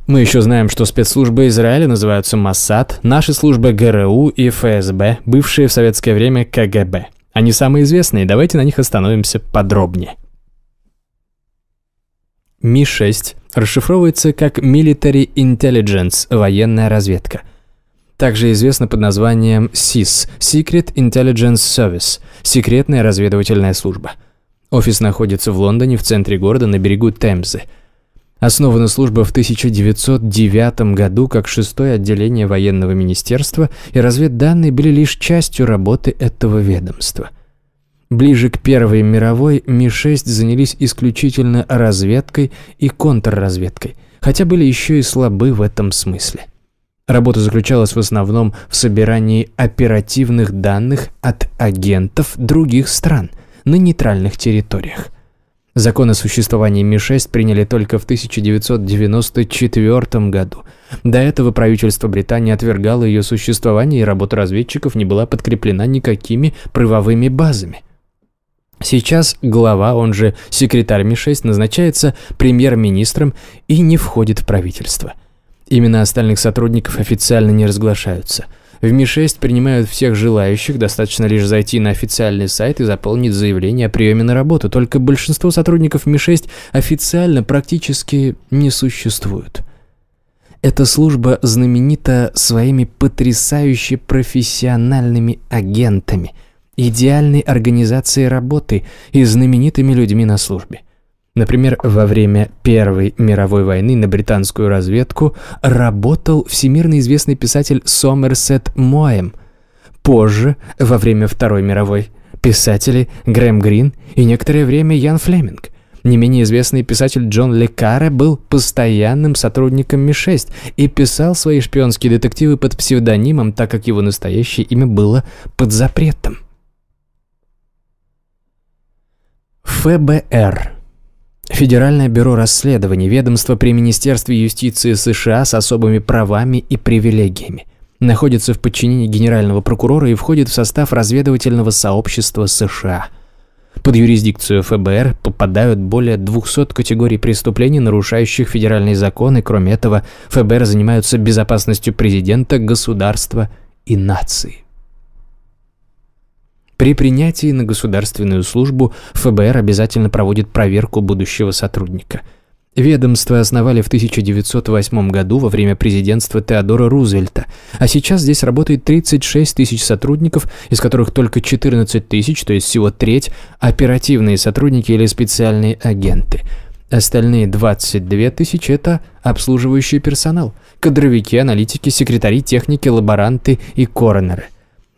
Мы еще знаем, что спецслужбы Израиля называются Моссад, наши службы ГРУ и ФСБ, бывшие в советское время КГБ. Они самые известные, давайте на них остановимся подробнее. Ми-6 расшифровывается как Military Intelligence – военная разведка. Также известна под названием SIS – Secret Intelligence Service – секретная разведывательная служба. Офис находится в Лондоне, в центре города, на берегу Темзы. Основана служба в 1909 году как шестое отделение военного министерства, и разведданные были лишь частью работы этого ведомства – Ближе к Первой мировой Ми-6 занялись исключительно разведкой и контрразведкой, хотя были еще и слабы в этом смысле. Работа заключалась в основном в собирании оперативных данных от агентов других стран на нейтральных территориях. Закон о существовании Ми-6 приняли только в 1994 году. До этого правительство Британии отвергало ее существование, и работа разведчиков не была подкреплена никакими правовыми базами – Сейчас глава, он же секретарь Ми-6, назначается премьер-министром и не входит в правительство. Имена остальных сотрудников официально не разглашаются. В Ми-6 принимают всех желающих, достаточно лишь зайти на официальный сайт и заполнить заявление о приеме на работу, только большинство сотрудников Ми-6 официально практически не существуют. Эта служба знаменита своими потрясающе профессиональными агентами – идеальной организацией работы и знаменитыми людьми на службе. Например, во время Первой мировой войны на британскую разведку работал всемирно известный писатель Сомерсет Моэм. Позже, во время Второй мировой, писатели Грэм Грин и некоторое время Ян Флеминг. Не менее известный писатель Джон Лекаре был постоянным сотрудником Ми-6 и писал свои шпионские детективы под псевдонимом, так как его настоящее имя было под запретом. ФБР. Федеральное бюро расследований, ведомство при Министерстве юстиции США с особыми правами и привилегиями. Находится в подчинении генерального прокурора и входит в состав разведывательного сообщества США. Под юрисдикцию ФБР попадают более 200 категорий преступлений, нарушающих федеральные законы. Кроме этого, ФБР занимаются безопасностью президента, государства и нации. При принятии на государственную службу ФБР обязательно проводит проверку будущего сотрудника. Ведомство основали в 1908 году во время президентства Теодора Рузвельта, а сейчас здесь работает 36 тысяч сотрудников, из которых только 14 тысяч, то есть всего треть, оперативные сотрудники или специальные агенты – Остальные 22 тысячи – это обслуживающий персонал. Кадровики, аналитики, секретари, техники, лаборанты и коронеры –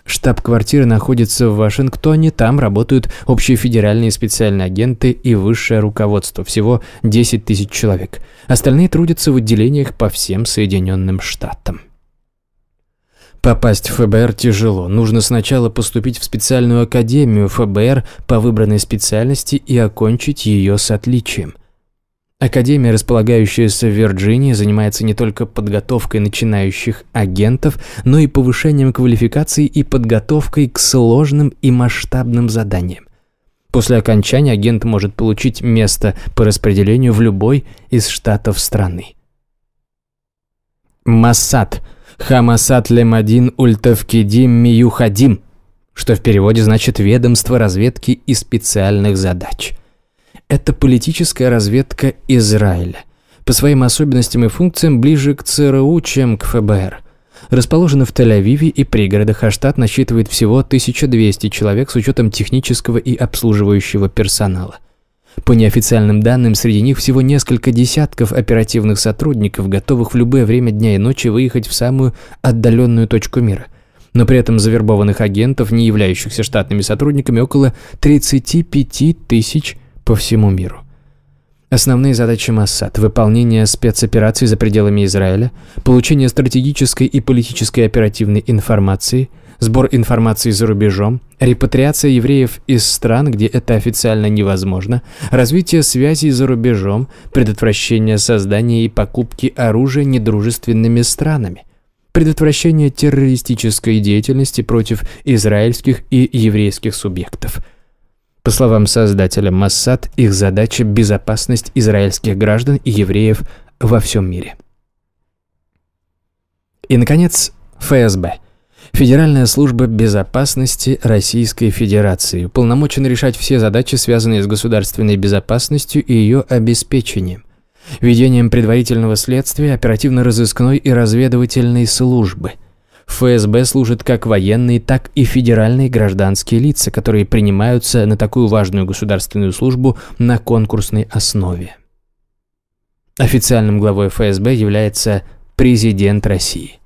Штаб-квартира находится в Вашингтоне, там работают общие федеральные специальные агенты и высшее руководство, всего 10 тысяч человек. Остальные трудятся в отделениях по всем Соединенным Штатам. Попасть в ФБР тяжело. Нужно сначала поступить в специальную академию ФБР по выбранной специальности и окончить ее с отличием. Академия, располагающаяся в Вирджинии, занимается не только подготовкой начинающих агентов, но и повышением квалификации и подготовкой к сложным и масштабным заданиям. После окончания агент может получить место по распределению в любой из штатов страны. Масад Хамасад Лемадин Ультавкидим Миюхадим, что в переводе значит «ведомство разведки и специальных задач» это политическая разведка Израиля. По своим особенностям и функциям ближе к ЦРУ, чем к ФБР. Расположена в Тель-Авиве и пригородах, а штат насчитывает всего 1200 человек с учетом технического и обслуживающего персонала. По неофициальным данным, среди них всего несколько десятков оперативных сотрудников, готовых в любое время дня и ночи выехать в самую отдаленную точку мира. Но при этом завербованных агентов, не являющихся штатными сотрудниками, около 35 тысяч по всему миру. Основные задачи Моссад – выполнение спецопераций за пределами Израиля, получение стратегической и политической оперативной информации, сбор информации за рубежом, репатриация евреев из стран, где это официально невозможно, развитие связей за рубежом, предотвращение создания и покупки оружия недружественными странами, предотвращение террористической деятельности против израильских и еврейских субъектов – по словам создателя Массад, их задача – безопасность израильских граждан и евреев во всем мире. И, наконец, ФСБ – Федеральная служба безопасности Российской Федерации уполномочена решать все задачи, связанные с государственной безопасностью и ее обеспечением, ведением предварительного следствия, оперативно-розыскной и разведывательной службы – ФСБ служат как военные, так и федеральные гражданские лица, которые принимаются на такую важную государственную службу на конкурсной основе. Официальным главой ФСБ является президент России.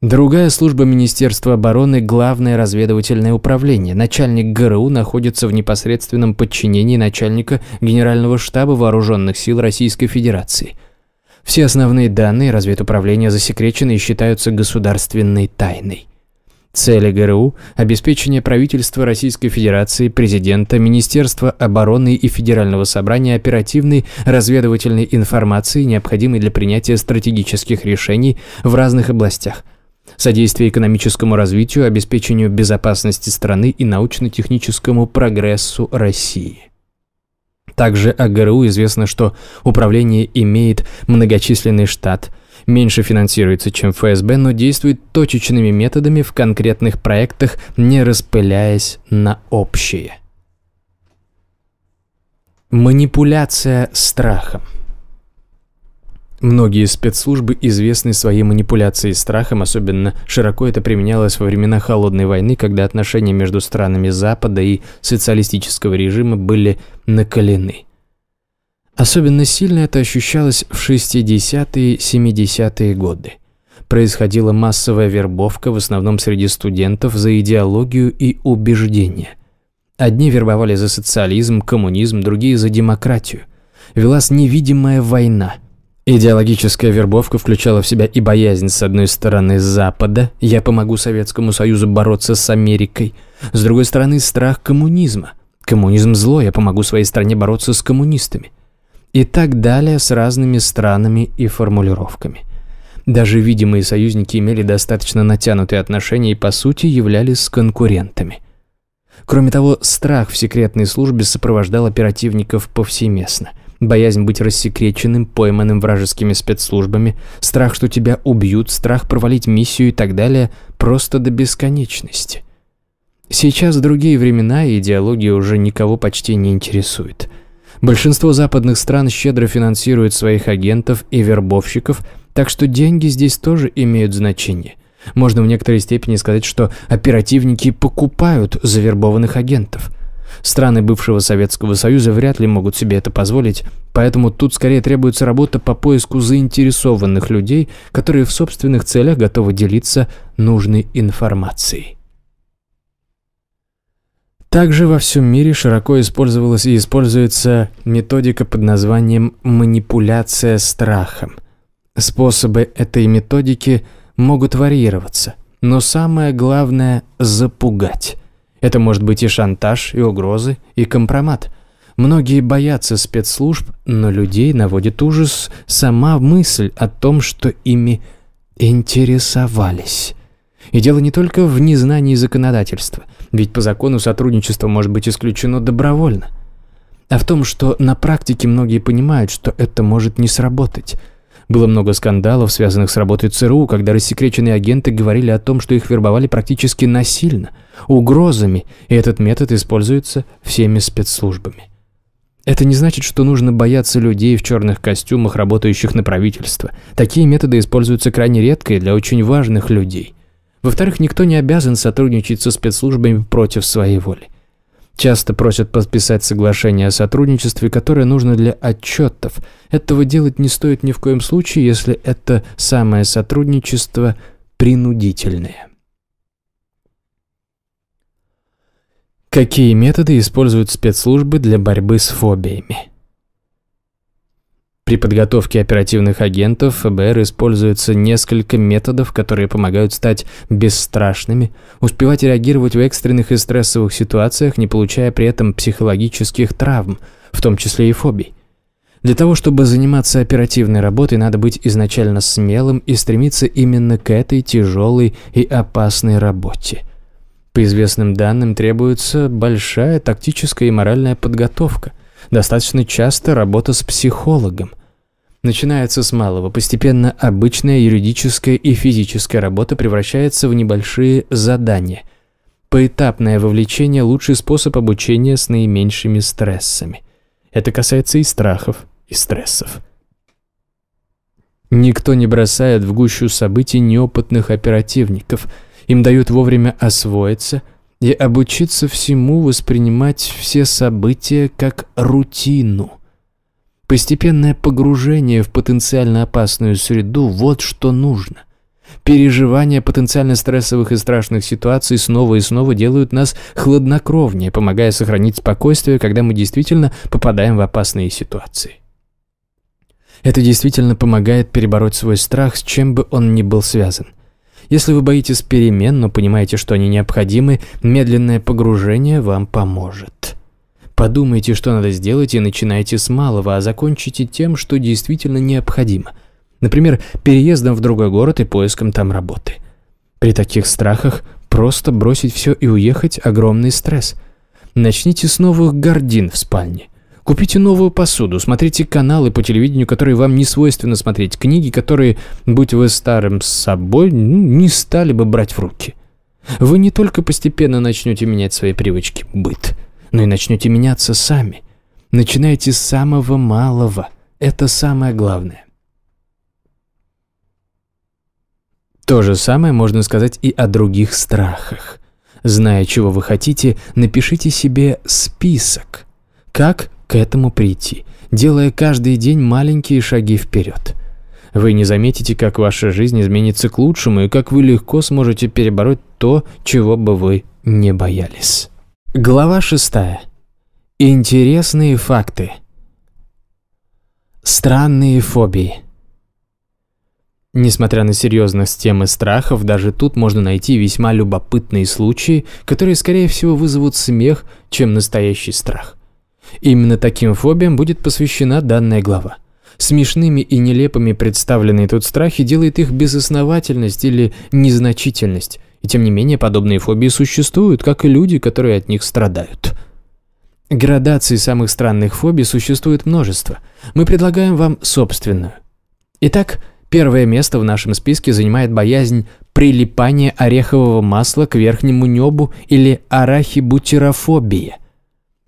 Другая служба Министерства обороны – Главное разведывательное управление. Начальник ГРУ находится в непосредственном подчинении начальника Генерального штаба Вооруженных сил Российской Федерации – все основные данные разведуправления засекречены и считаются государственной тайной. Цели ГРУ – обеспечение правительства Российской Федерации, президента, Министерства обороны и Федерального собрания оперативной разведывательной информации, необходимой для принятия стратегических решений в разных областях. Содействие экономическому развитию, обеспечению безопасности страны и научно-техническому прогрессу России. Также о ГРУ известно, что управление имеет многочисленный штат, меньше финансируется, чем ФСБ, но действует точечными методами в конкретных проектах, не распыляясь на общие. Манипуляция страхом – Многие спецслужбы известны своей манипуляцией страхом, особенно широко это применялось во времена Холодной войны, когда отношения между странами Запада и социалистического режима были накалены. Особенно сильно это ощущалось в 60-70-е годы. Происходила массовая вербовка, в основном среди студентов, за идеологию и убеждения. Одни вербовали за социализм, коммунизм, другие за демократию. Велась невидимая война – Идеологическая вербовка включала в себя и боязнь, с одной стороны, Запада «я помогу Советскому Союзу бороться с Америкой», с другой стороны, страх коммунизма «коммунизм зло, я помогу своей стране бороться с коммунистами» и так далее с разными странами и формулировками. Даже видимые союзники имели достаточно натянутые отношения и, по сути, являлись конкурентами. Кроме того, страх в секретной службе сопровождал оперативников повсеместно – Боязнь быть рассекреченным, пойманным вражескими спецслужбами, страх, что тебя убьют, страх провалить миссию и так далее, просто до бесконечности. Сейчас другие времена, и идеология уже никого почти не интересует. Большинство западных стран щедро финансирует своих агентов и вербовщиков, так что деньги здесь тоже имеют значение. Можно в некоторой степени сказать, что оперативники покупают завербованных агентов – Страны бывшего Советского Союза вряд ли могут себе это позволить, поэтому тут скорее требуется работа по поиску заинтересованных людей, которые в собственных целях готовы делиться нужной информацией. Также во всем мире широко использовалась и используется методика под названием «манипуляция страхом». Способы этой методики могут варьироваться, но самое главное – запугать. Это может быть и шантаж, и угрозы, и компромат. Многие боятся спецслужб, но людей наводит ужас сама мысль о том, что ими интересовались. И дело не только в незнании законодательства, ведь по закону сотрудничество может быть исключено добровольно, а в том, что на практике многие понимают, что это может не сработать – было много скандалов, связанных с работой ЦРУ, когда рассекреченные агенты говорили о том, что их вербовали практически насильно, угрозами, и этот метод используется всеми спецслужбами. Это не значит, что нужно бояться людей в черных костюмах, работающих на правительство. Такие методы используются крайне редко и для очень важных людей. Во-вторых, никто не обязан сотрудничать со спецслужбами против своей воли. Часто просят подписать соглашение о сотрудничестве, которое нужно для отчетов. Этого делать не стоит ни в коем случае, если это самое сотрудничество принудительное. Какие методы используют спецслужбы для борьбы с фобиями? При подготовке оперативных агентов ФБР используется несколько методов, которые помогают стать бесстрашными, успевать реагировать в экстренных и стрессовых ситуациях, не получая при этом психологических травм, в том числе и фобий. Для того, чтобы заниматься оперативной работой, надо быть изначально смелым и стремиться именно к этой тяжелой и опасной работе. По известным данным, требуется большая тактическая и моральная подготовка – достаточно часто работа с психологом. Начинается с малого, постепенно обычная юридическая и физическая работа превращается в небольшие задания. Поэтапное вовлечение – лучший способ обучения с наименьшими стрессами. Это касается и страхов, и стрессов. Никто не бросает в гущу событий неопытных оперативников. Им дают вовремя освоиться – и обучиться всему воспринимать все события как рутину. Постепенное погружение в потенциально опасную среду – вот что нужно. Переживания потенциально стрессовых и страшных ситуаций снова и снова делают нас хладнокровнее, помогая сохранить спокойствие, когда мы действительно попадаем в опасные ситуации. Это действительно помогает перебороть свой страх, с чем бы он ни был связан – если вы боитесь перемен, но понимаете, что они необходимы, медленное погружение вам поможет. Подумайте, что надо сделать, и начинайте с малого, а закончите тем, что действительно необходимо. Например, переездом в другой город и поиском там работы. При таких страхах просто бросить все и уехать – огромный стресс. Начните с новых гордин в спальне – Купите новую посуду, смотрите каналы по телевидению, которые вам не свойственно смотреть, книги, которые, будь вы старым собой, ну, не стали бы брать в руки. Вы не только постепенно начнете менять свои привычки, быт, но и начнете меняться сами. Начинайте с самого малого. Это самое главное. То же самое можно сказать и о других страхах. Зная, чего вы хотите, напишите себе список. Как к этому прийти, делая каждый день маленькие шаги вперед. Вы не заметите, как ваша жизнь изменится к лучшему и как вы легко сможете перебороть то, чего бы вы не боялись. Глава 6. Интересные факты. Странные фобии. Несмотря на серьезность темы страхов, даже тут можно найти весьма любопытные случаи, которые, скорее всего, вызовут смех, чем настоящий страх. Именно таким фобиям будет посвящена данная глава. Смешными и нелепыми представленные тут страхи делает их безосновательность или незначительность. И тем не менее, подобные фобии существуют, как и люди, которые от них страдают. Градаций самых странных фобий существует множество. Мы предлагаем вам собственную. Итак, первое место в нашем списке занимает боязнь прилипания орехового масла к верхнему небу или арахибутерофобия –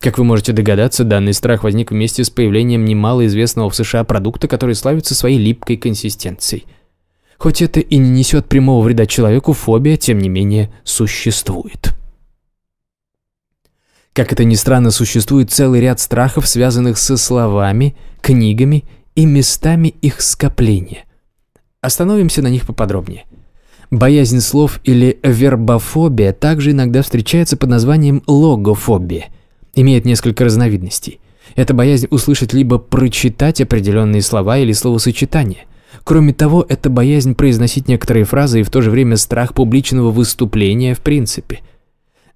как вы можете догадаться, данный страх возник вместе с появлением немалоизвестного в США продукта, который славится своей липкой консистенцией. Хоть это и не несет прямого вреда человеку, фобия, тем не менее, существует. Как это ни странно, существует целый ряд страхов, связанных со словами, книгами и местами их скопления. Остановимся на них поподробнее. Боязнь слов или вербофобия также иногда встречается под названием логофобия – имеет несколько разновидностей. Это боязнь услышать либо прочитать определенные слова или словосочетания. Кроме того, это боязнь произносить некоторые фразы и в то же время страх публичного выступления в принципе.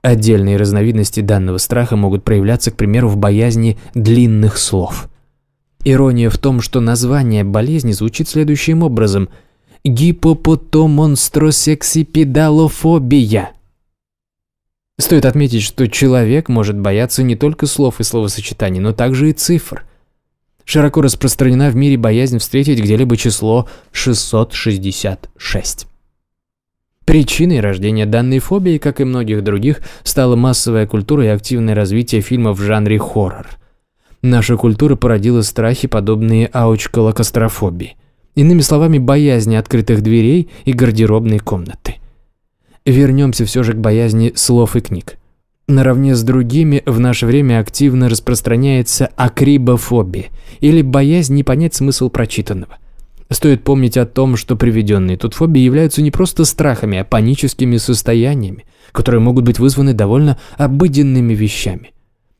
Отдельные разновидности данного страха могут проявляться, к примеру, в боязни длинных слов. Ирония в том, что название болезни звучит следующим образом – гипопотомонстросексипедалофобия – Стоит отметить, что человек может бояться не только слов и словосочетаний, но также и цифр. Широко распространена в мире боязнь встретить где-либо число 666. Причиной рождения данной фобии, как и многих других, стала массовая культура и активное развитие фильмов в жанре хоррор. Наша культура породила страхи, подобные аучколокострофобии. Иными словами, боязнь открытых дверей и гардеробной комнаты вернемся все же к боязни слов и книг. Наравне с другими в наше время активно распространяется акрибофобия или боязнь не понять смысл прочитанного. Стоит помнить о том, что приведенные тут фобии являются не просто страхами, а паническими состояниями, которые могут быть вызваны довольно обыденными вещами.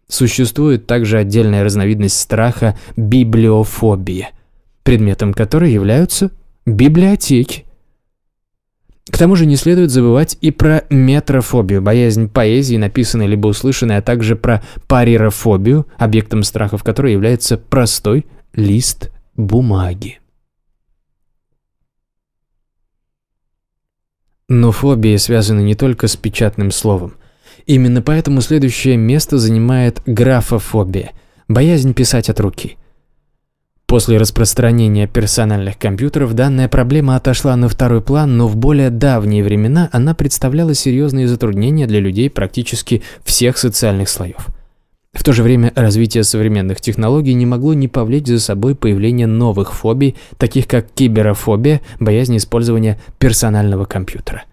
Существует также отдельная разновидность страха – библиофобия, предметом которой являются библиотеки. К тому же не следует забывать и про метрофобию, боязнь поэзии, написанной либо услышанной, а также про парирофобию, объектом страха в которой является простой лист бумаги. Но фобии связаны не только с печатным словом. Именно поэтому следующее место занимает графофобия – боязнь писать от руки – После распространения персональных компьютеров данная проблема отошла на второй план, но в более давние времена она представляла серьезные затруднения для людей практически всех социальных слоев. В то же время развитие современных технологий не могло не повлечь за собой появление новых фобий, таких как киберофобия, боязнь использования персонального компьютера.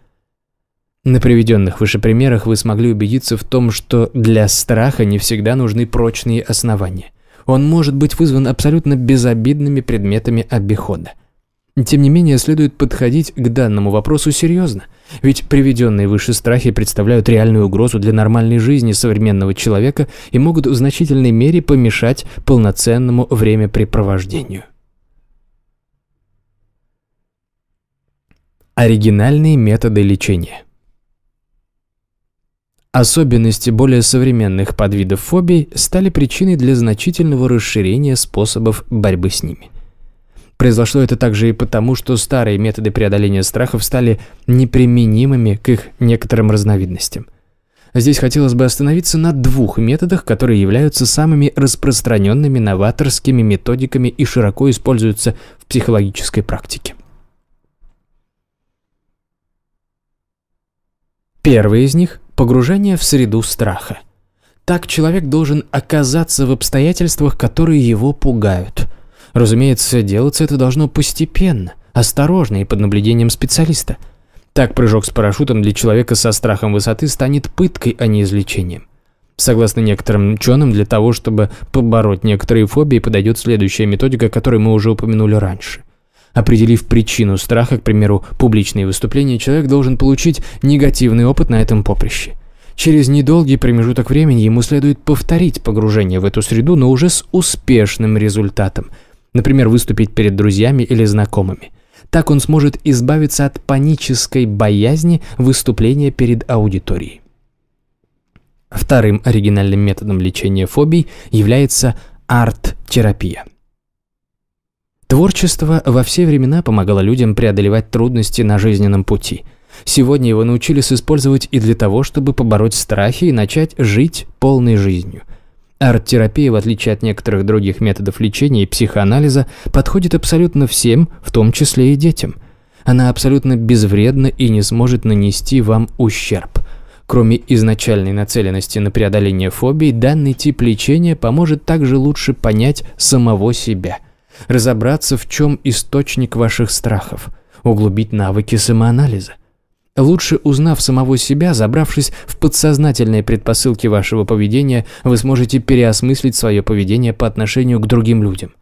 На приведенных выше примерах вы смогли убедиться в том, что для страха не всегда нужны прочные основания – он может быть вызван абсолютно безобидными предметами обихода. Тем не менее, следует подходить к данному вопросу серьезно, ведь приведенные выше страхи представляют реальную угрозу для нормальной жизни современного человека и могут в значительной мере помешать полноценному времяпрепровождению. Оригинальные методы лечения – Особенности более современных подвидов фобий стали причиной для значительного расширения способов борьбы с ними. Произошло это также и потому, что старые методы преодоления страхов стали неприменимыми к их некоторым разновидностям. Здесь хотелось бы остановиться на двух методах, которые являются самыми распространенными новаторскими методиками и широко используются в психологической практике. Первый из них – Погружение в среду страха. Так человек должен оказаться в обстоятельствах, которые его пугают. Разумеется, делаться это должно постепенно, осторожно и под наблюдением специалиста. Так прыжок с парашютом для человека со страхом высоты станет пыткой, а не излечением. Согласно некоторым ученым, для того, чтобы побороть некоторые фобии, подойдет следующая методика, о которой мы уже упомянули раньше. Определив причину страха, к примеру, публичные выступления, человек должен получить негативный опыт на этом поприще. Через недолгий промежуток времени ему следует повторить погружение в эту среду, но уже с успешным результатом. Например, выступить перед друзьями или знакомыми. Так он сможет избавиться от панической боязни выступления перед аудиторией. Вторым оригинальным методом лечения фобий является арт-терапия – Творчество во все времена помогало людям преодолевать трудности на жизненном пути. Сегодня его научились использовать и для того, чтобы побороть страхи и начать жить полной жизнью. Арт-терапия, в отличие от некоторых других методов лечения и психоанализа, подходит абсолютно всем, в том числе и детям. Она абсолютно безвредна и не сможет нанести вам ущерб. Кроме изначальной нацеленности на преодоление фобий, данный тип лечения поможет также лучше понять самого себя – разобраться, в чем источник ваших страхов, углубить навыки самоанализа. Лучше узнав самого себя, забравшись в подсознательные предпосылки вашего поведения, вы сможете переосмыслить свое поведение по отношению к другим людям.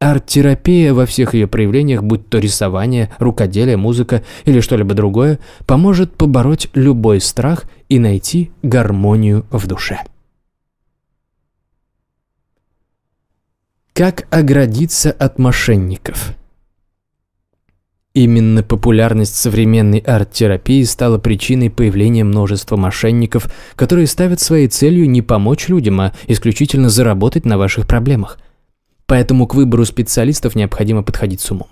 Арт-терапия во всех ее проявлениях, будь то рисование, рукоделие, музыка или что-либо другое, поможет побороть любой страх и найти гармонию в душе. Как оградиться от мошенников? Именно популярность современной арт-терапии стала причиной появления множества мошенников, которые ставят своей целью не помочь людям, а исключительно заработать на ваших проблемах. Поэтому к выбору специалистов необходимо подходить с умом.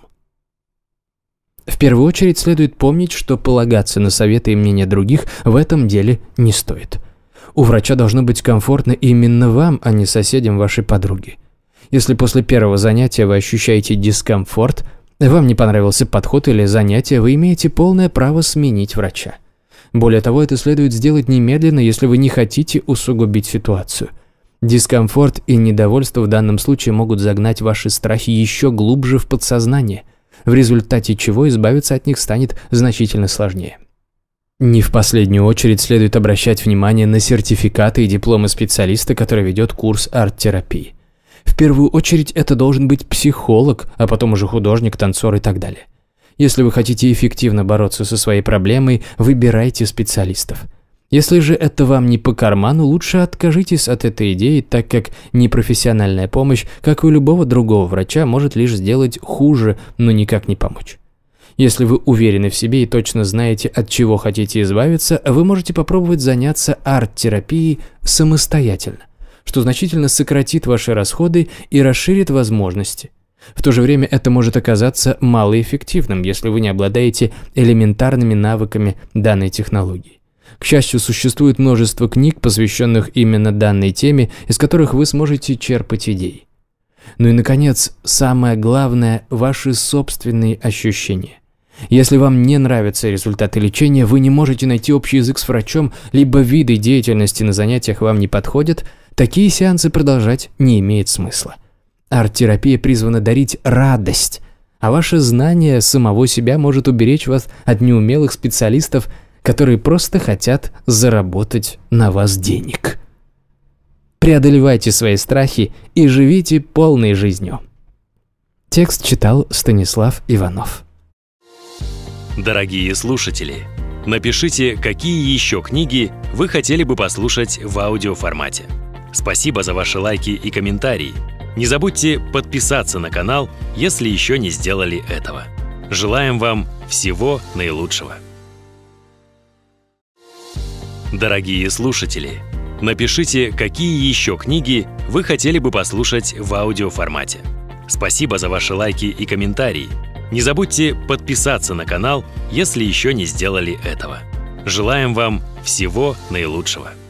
В первую очередь следует помнить, что полагаться на советы и мнения других в этом деле не стоит. У врача должно быть комфортно именно вам, а не соседям вашей подруги. Если после первого занятия вы ощущаете дискомфорт, вам не понравился подход или занятие, вы имеете полное право сменить врача. Более того, это следует сделать немедленно, если вы не хотите усугубить ситуацию. Дискомфорт и недовольство в данном случае могут загнать ваши страхи еще глубже в подсознание, в результате чего избавиться от них станет значительно сложнее. Не в последнюю очередь следует обращать внимание на сертификаты и дипломы специалиста, который ведет курс арт-терапии. В первую очередь это должен быть психолог, а потом уже художник, танцор и так далее. Если вы хотите эффективно бороться со своей проблемой, выбирайте специалистов. Если же это вам не по карману, лучше откажитесь от этой идеи, так как непрофессиональная помощь, как и у любого другого врача, может лишь сделать хуже, но никак не помочь. Если вы уверены в себе и точно знаете, от чего хотите избавиться, вы можете попробовать заняться арт-терапией самостоятельно что значительно сократит ваши расходы и расширит возможности. В то же время это может оказаться малоэффективным, если вы не обладаете элементарными навыками данной технологии. К счастью, существует множество книг, посвященных именно данной теме, из которых вы сможете черпать идей. Ну и, наконец, самое главное – ваши собственные ощущения. Если вам не нравятся результаты лечения, вы не можете найти общий язык с врачом, либо виды деятельности на занятиях вам не подходят – Такие сеансы продолжать не имеет смысла. Арт-терапия призвана дарить радость, а ваше знание самого себя может уберечь вас от неумелых специалистов, которые просто хотят заработать на вас денег. Преодолевайте свои страхи и живите полной жизнью. Текст читал Станислав Иванов. Дорогие слушатели, напишите, какие еще книги вы хотели бы послушать в аудиоформате. Спасибо за ваши лайки и комментарии. Не забудьте подписаться на канал, если еще не сделали этого. Желаем вам всего наилучшего. Дорогие слушатели, напишите, какие еще книги вы хотели бы послушать в аудиоформате. Спасибо за ваши лайки и комментарии. Не забудьте подписаться на канал, если еще не сделали этого. Желаем вам всего наилучшего.